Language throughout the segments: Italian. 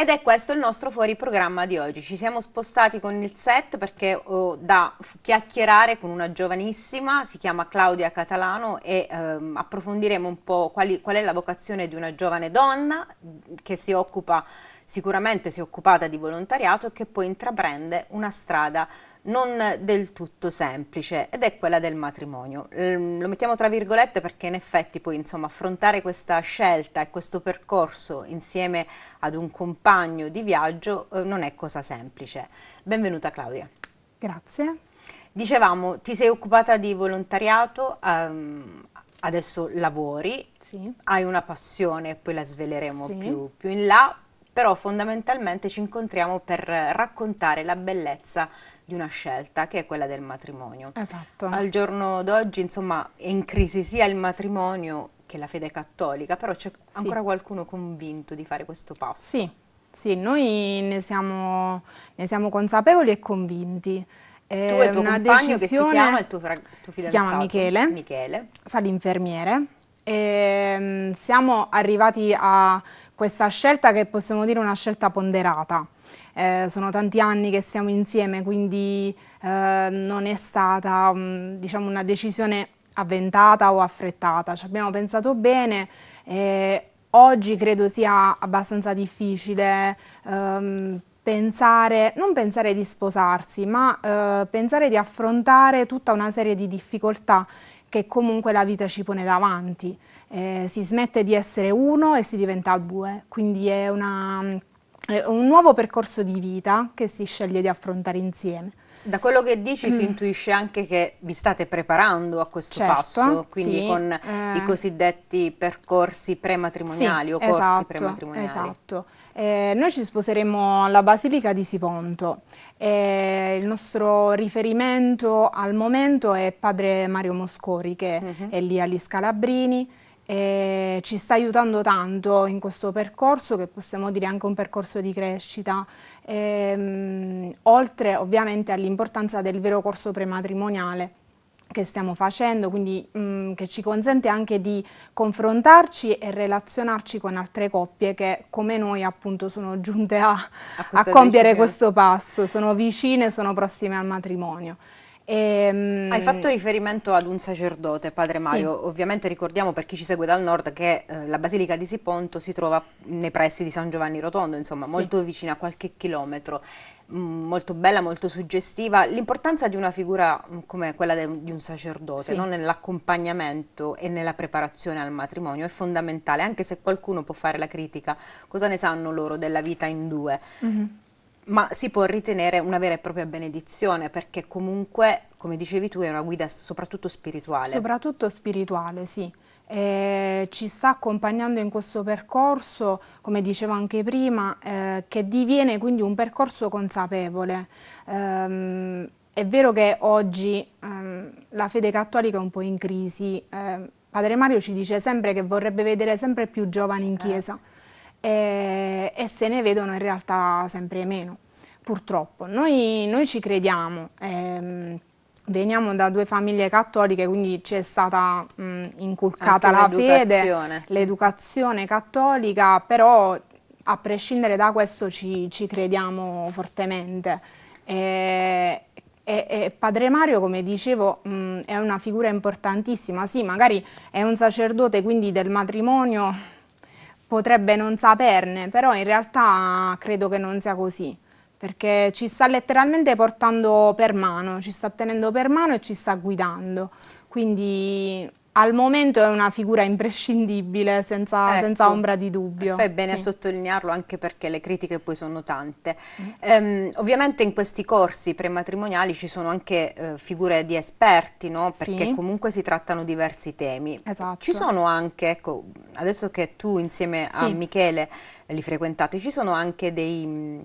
Ed è questo il nostro fuori programma di oggi. Ci siamo spostati con il set perché ho oh, da chiacchierare con una giovanissima, si chiama Claudia Catalano e ehm, approfondiremo un po' quali, qual è la vocazione di una giovane donna che si occupa, sicuramente si è occupata di volontariato e che poi intraprende una strada non del tutto semplice ed è quella del matrimonio. Lo mettiamo tra virgolette perché in effetti poi insomma, affrontare questa scelta e questo percorso insieme ad un compagno di viaggio eh, non è cosa semplice. Benvenuta Claudia. Grazie. Dicevamo, ti sei occupata di volontariato, ehm, adesso lavori, sì. hai una passione, poi la sveleremo sì. più, più in là, però fondamentalmente ci incontriamo per raccontare la bellezza di una scelta che è quella del matrimonio. Esatto. Al giorno d'oggi insomma è in crisi sia il matrimonio che la fede cattolica, però c'è sì. ancora qualcuno convinto di fare questo passo. Sì, sì noi ne siamo, ne siamo consapevoli e convinti. È tu e il tuo compagno che si chiama, il tuo, il tuo fidanzato, si chiama Michele, Michele. fa l'infermiere. E, ehm, siamo arrivati a questa scelta che possiamo dire è una scelta ponderata. Eh, sono tanti anni che siamo insieme, quindi eh, non è stata mm, diciamo, una decisione avventata o affrettata, ci abbiamo pensato bene. Eh, oggi credo sia abbastanza difficile ehm, pensare, non pensare di sposarsi, ma eh, pensare di affrontare tutta una serie di difficoltà che comunque la vita ci pone davanti eh, si smette di essere uno e si diventa due, quindi è, una, è un nuovo percorso di vita che si sceglie di affrontare insieme. Da quello che dici mm. si intuisce anche che vi state preparando a questo certo, passo, quindi sì, con eh, i cosiddetti percorsi prematrimoniali sì, o corsi esatto, prematrimoniali. Esatto. Eh, noi ci sposeremo alla Basilica di Siponto. Eh, il nostro riferimento al momento è padre Mario Moscori che mm -hmm. è lì agli Scalabrini eh, ci sta aiutando tanto in questo percorso che possiamo dire anche un percorso di crescita, ehm, oltre ovviamente all'importanza del vero corso prematrimoniale che stiamo facendo, quindi mh, mm, che ci consente anche di confrontarci e relazionarci con altre coppie che come noi appunto sono giunte a, a, a compiere questo passo, sono vicine, sono prossime al matrimonio. E, ehm, Hai fatto riferimento ad un sacerdote, padre Mario. Sì. Ovviamente ricordiamo per chi ci segue dal nord che eh, la Basilica di Siponto si trova nei pressi di San Giovanni Rotondo, insomma, sì. molto vicina a qualche chilometro. Mm, molto bella, molto suggestiva. L'importanza di una figura mm, come quella de, di un sacerdote sì. no? nell'accompagnamento e nella preparazione al matrimonio è fondamentale, anche se qualcuno può fare la critica. Cosa ne sanno loro della vita in due? Mm -hmm ma si può ritenere una vera e propria benedizione perché comunque, come dicevi tu, è una guida soprattutto spirituale. Soprattutto spirituale, sì. Eh, ci sta accompagnando in questo percorso, come dicevo anche prima, eh, che diviene quindi un percorso consapevole. Eh, è vero che oggi ehm, la fede cattolica è un po' in crisi. Ehm, Padre Mario ci dice sempre che vorrebbe vedere sempre più giovani in eh. chiesa e, e se ne vedono in realtà sempre meno, purtroppo. Noi, noi ci crediamo, ehm, veniamo da due famiglie cattoliche, quindi ci è stata mh, inculcata la fede, l'educazione cattolica, però a prescindere da questo ci, ci crediamo fortemente. E, e, e, padre Mario, come dicevo, mh, è una figura importantissima, sì, magari è un sacerdote quindi del matrimonio, potrebbe non saperne, però in realtà credo che non sia così, perché ci sta letteralmente portando per mano, ci sta tenendo per mano e ci sta guidando. Quindi al momento è una figura imprescindibile, senza, ecco, senza ombra di dubbio. Fai bene sì. a sottolinearlo anche perché le critiche poi sono tante. Mm. Ehm, ovviamente in questi corsi prematrimoniali ci sono anche eh, figure di esperti, no? perché sì. comunque si trattano diversi temi. Esatto. Ci sono anche, ecco, adesso che tu insieme a sì. Michele li frequentate, ci sono anche dei mm,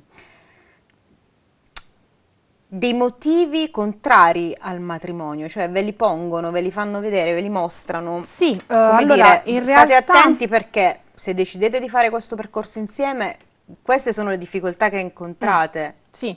dei motivi contrari al matrimonio, cioè ve li pongono, ve li fanno vedere, ve li mostrano. Sì, uh, allora, dire, in state realtà... attenti perché se decidete di fare questo percorso insieme, queste sono le difficoltà che incontrate. Mm, sì.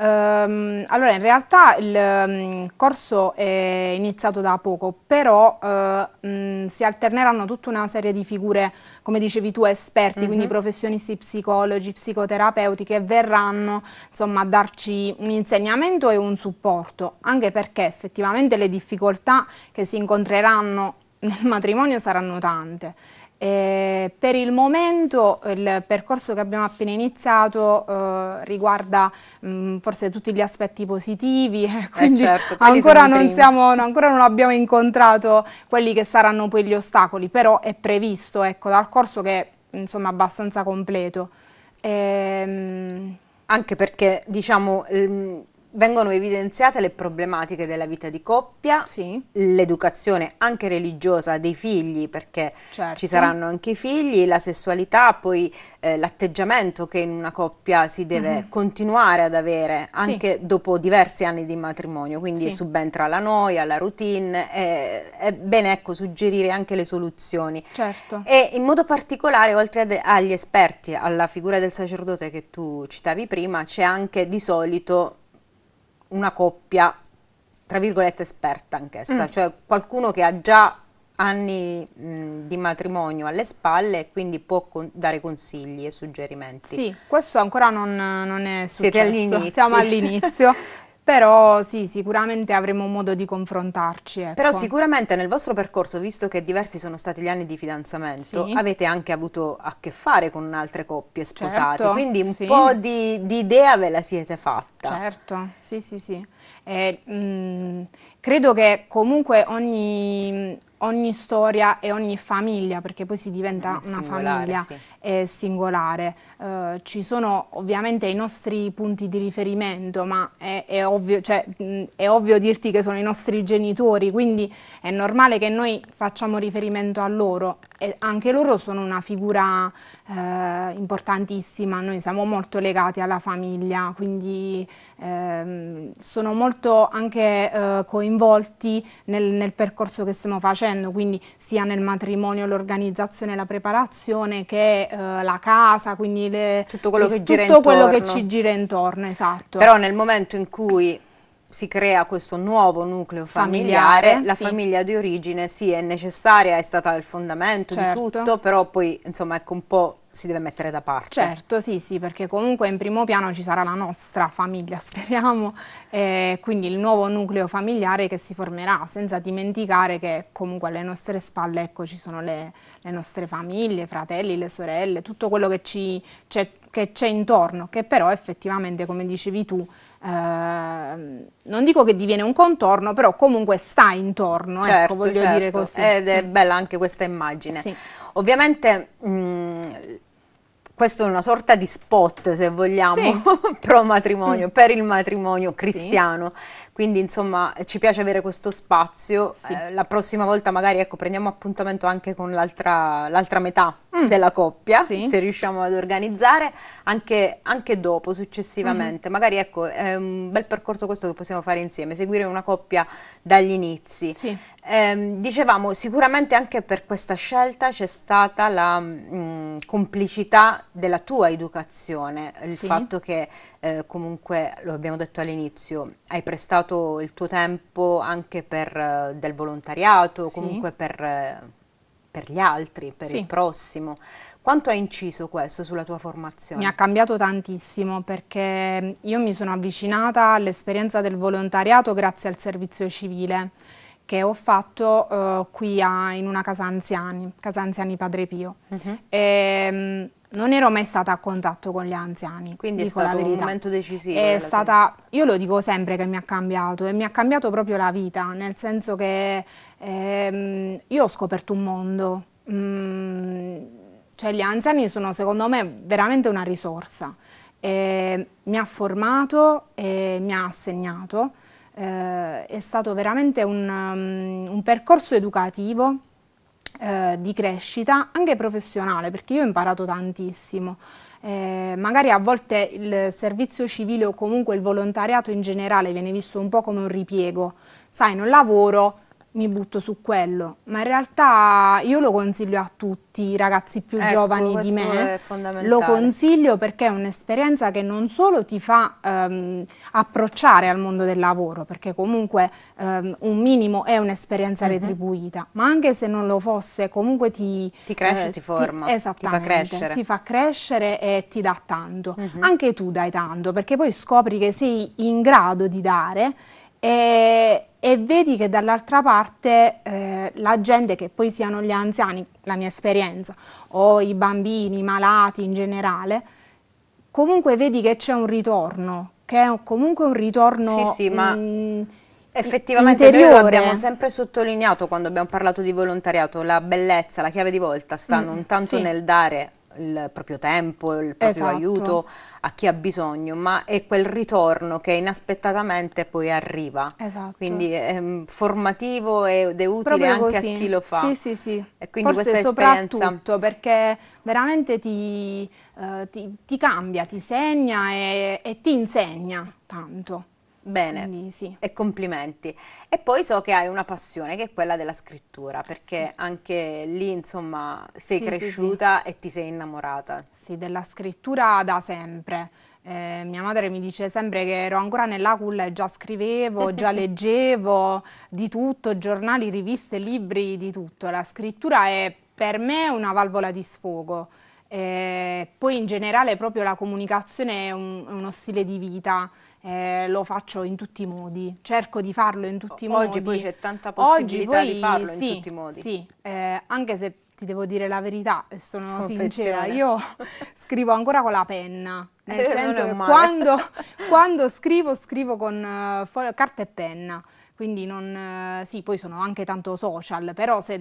Um, allora, in realtà il um, corso è iniziato da poco, però uh, eh, mh, mm, si alterneranno tutta una serie di figure, come dicevi tu, esperti, mm -hmm. quindi mhm. professionisti psicologi, psicoterapeuti che verranno insomma, a darci un insegnamento e un supporto, anche perché effettivamente le difficoltà che si incontreranno nel matrimonio saranno tante eh, per il momento il percorso che abbiamo appena iniziato eh, riguarda mh, mm, forse tutti gli aspetti positivi, eh, eh, quindi certo, ancora, non siamo, ancora, non abbiamo incontrato quelli che saranno poi gli ostacoli, però è previsto ecco, dal corso che è insomma, abbastanza completo. Ehm... Anche perché diciamo... Ehm vengono evidenziate le problematiche della vita di coppia, sì. l'educazione anche religiosa dei figli, perché certo. ci saranno anche i figli, la sessualità, poi eh, l'atteggiamento che in una coppia si deve mm-hmm. continuare ad avere anche sì. dopo diversi anni di matrimonio, quindi sì. subentra la noia, la routine, e, è bene ecco, suggerire anche le soluzioni. Certo. E in modo particolare, oltre ad, agli esperti, alla figura del sacerdote che tu citavi prima, c'è anche di solito una coppia, tra virgolette, esperta anch'essa, mm. cioè qualcuno che ha già anni mh, mm, di matrimonio alle spalle e quindi può con dare consigli e suggerimenti. Sì, questo ancora non, non è successo, siamo all'inizio. Però sì, sicuramente avremo modo di confrontarci. Ecco. Però sicuramente nel vostro percorso, visto che diversi sono stati gli anni di fidanzamento, sì. avete anche avuto a che fare con altre coppie sposate, certo, quindi un sì. po' di, di idea ve la siete fatta. Certo, sì sì sì. Eh, mh, mm, credo che comunque ogni, ogni, storia e ogni famiglia, perché poi si diventa una famiglia sì. singolare, eh, ci sono ovviamente i nostri punti di riferimento, ma è, è, ovvio, cioè, mh, mm, è, ovvio, dirti che sono i nostri genitori, quindi è normale che noi facciamo riferimento a loro e anche loro sono una figura eh, importantissima, noi siamo molto legati alla famiglia, quindi ehm, sono molto molto anche eh, coinvolti nel, nel, percorso che stiamo facendo, quindi sia nel matrimonio, l'organizzazione, la preparazione che eh, la casa, quindi le, tutto, quello, che tutto quello che ci gira intorno. Esatto. Però nel momento in cui si crea questo nuovo nucleo familiare, familiare la sì. famiglia di origine sì è necessaria, è stata il fondamento certo. di tutto, però poi insomma ecco un po' si deve mettere da parte. Certo, sì, sì, perché comunque in primo piano ci sarà la nostra famiglia, speriamo, e quindi il nuovo nucleo familiare che si formerà, senza dimenticare che comunque alle nostre spalle ecco, ci sono le, le nostre famiglie, fratelli, le sorelle, tutto quello che c'è intorno, che però effettivamente, come dicevi tu, eh, non dico che diviene un contorno, però comunque sta intorno, ecco, certo, ecco, voglio certo. dire così. Ed è mm. bella anche questa immagine. Sì. Ovviamente... Mh, mm, Ehm, questo è una sorta di spot, se vogliamo, sì. pro matrimonio, mm. per il matrimonio cristiano. Sì. Quindi insomma ci piace avere questo spazio. Sì. Eh, la prossima volta magari ecco, prendiamo appuntamento anche con l'altra, l'altra metà mm. della coppia, sì. se riusciamo ad organizzare, anche, anche dopo, successivamente. Mm. Magari ecco, è un bel percorso questo che possiamo fare insieme, seguire una coppia dagli inizi. Sì. Eh, dicevamo, sicuramente anche per questa scelta c'è stata la mh, mm, complicità della tua educazione, il sì. fatto che eh, comunque, lo abbiamo detto all'inizio, hai prestato usato il tuo tempo anche per eh, del volontariato, sì. comunque per, eh, per, gli altri, per sì. il prossimo. Quanto ha inciso questo sulla tua formazione? Mi ha cambiato tantissimo perché mm, io mi sono avvicinata all'esperienza del volontariato grazie al servizio civile che ho fatto uh, qui a, in una casa anziani, casa anziani Padre Pio. Uh -huh. e, non ero mai stata a contatto con gli anziani, quindi dico è stato un momento decisivo. È stata, io lo dico sempre che mi ha cambiato e mi ha cambiato proprio la vita, nel senso che ehm, io ho scoperto un mondo. Mm, cioè gli anziani sono secondo me veramente una risorsa. E mi ha formato e mi ha assegnato. Eh, è stato veramente un, um, un percorso educativo eh, di crescita, anche professionale, perché io ho imparato tantissimo. Eh, magari a volte il servizio civile o comunque il volontariato in generale viene visto un po' come un ripiego. Sai, non lavoro, mi butto su quello, ma in realtà io lo consiglio a tutti i ragazzi più ecco, giovani di me, lo consiglio perché è un'esperienza che non solo ti fa ehm, approcciare al mondo del lavoro, perché comunque ehm, un minimo è un'esperienza uh mhm. -huh. retribuita, ma anche se non lo fosse comunque ti... Ti cresce, eh, ti forma, ti, ti, fa crescere. Ti fa crescere e ti dà tanto, uh mhm. -huh. anche tu dai tanto, perché poi scopri che sei in grado di dare e, e vedi che dall'altra parte eh, la gente, che poi siano gli anziani, la mia esperienza, o i bambini, i malati in generale, comunque vedi che c'è un ritorno, che è comunque un ritorno... Sì, sì, ma... Mh, mm, Effettivamente interiore. noi lo abbiamo sempre sottolineato quando abbiamo parlato di volontariato, la bellezza, la chiave di volta sta mm, non tanto sì. nel dare il proprio tempo, il proprio esatto. aiuto a chi ha bisogno, ma è quel ritorno che inaspettatamente poi arriva. Esatto. Quindi è ehm, formativo ed è utile proprio anche così. a chi lo fa. Sì, sì, sì. E quindi Forse questa esperienza... soprattutto perché veramente ti, eh, ti, ti, cambia, ti segna e, e ti insegna tanto. Bene. Mesi. E complimenti. E poi so che hai una passione che è quella della scrittura, perché sì. anche lì, insomma, sei sì, cresciuta sì, e ti sei innamorata. Sì, della scrittura da sempre. Eh, mia madre mi dice sempre che ero ancora nella culla e già scrivevo, già leggevo di tutto, giornali, riviste, libri, di tutto. La scrittura è per me una valvola di sfogo. Eh, poi in generale proprio la comunicazione è, un, è uno stile di vita eh, lo faccio in tutti i modi, cerco di farlo in tutti o- i modi. Oggi poi c'è tanta possibilità poi, di farlo sì, in tutti i modi. Sì, eh, anche se ti devo dire la verità e sono sincera, io scrivo ancora con la penna, nel eh, senso che quando, quando, scrivo scrivo con uh, carta e penna quindi non, eh, sì, poi sono anche tanto social, però se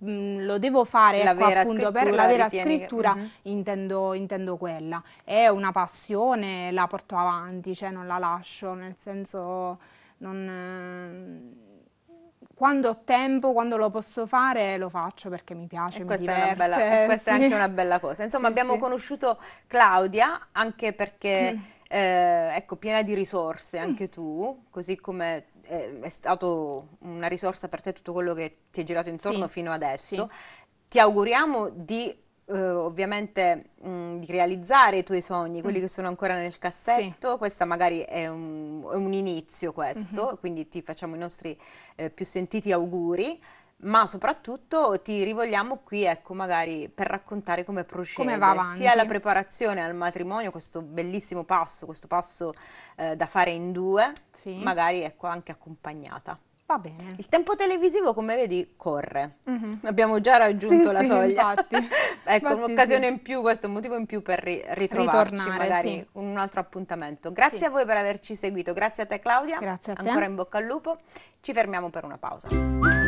lo devo fare la ecco, appunto per la vera scrittura, che... Mhm. uh intendo, intendo, quella. È una passione, la porto avanti, cioè non la lascio, nel senso non... Ehm, quando ho tempo, quando lo posso fare, lo faccio perché mi piace, e mi diverte. È bella, e questa sì. è anche una bella cosa. Insomma, sì, abbiamo sì. conosciuto Claudia anche perché... Mm. Eh, ecco, piena di risorse mm. anche mm. tu, così come Ehm, è, stato una risorsa per te tutto quello che ti è girato intorno sì. fino adesso. Sì. Ti auguriamo di Uh, ovviamente mh, mm, di realizzare i tuoi sogni, quelli mm. che sono ancora nel cassetto, sì. questo magari è un, è un inizio questo, mm-hmm. quindi ti facciamo i nostri eh, più sentiti auguri ma soprattutto ti rivolgiamo qui, ecco, magari per raccontare come procede come sia la preparazione al matrimonio, questo bellissimo passo, questo passo eh, da fare in due, sì. magari ecco anche accompagnata. Va bene. Il tempo televisivo, come vedi, corre. Mm -hmm. Abbiamo già raggiunto sì, la sì, soglia. Infatti. ecco, un'occasione sì. in più, questo è un motivo in più per ri- ritrovarci Ritornare, magari con un altro appuntamento. Grazie a voi per averci seguito, grazie a te Claudia. Grazie a te. Ancora in bocca al lupo. Ci fermiamo per una pausa.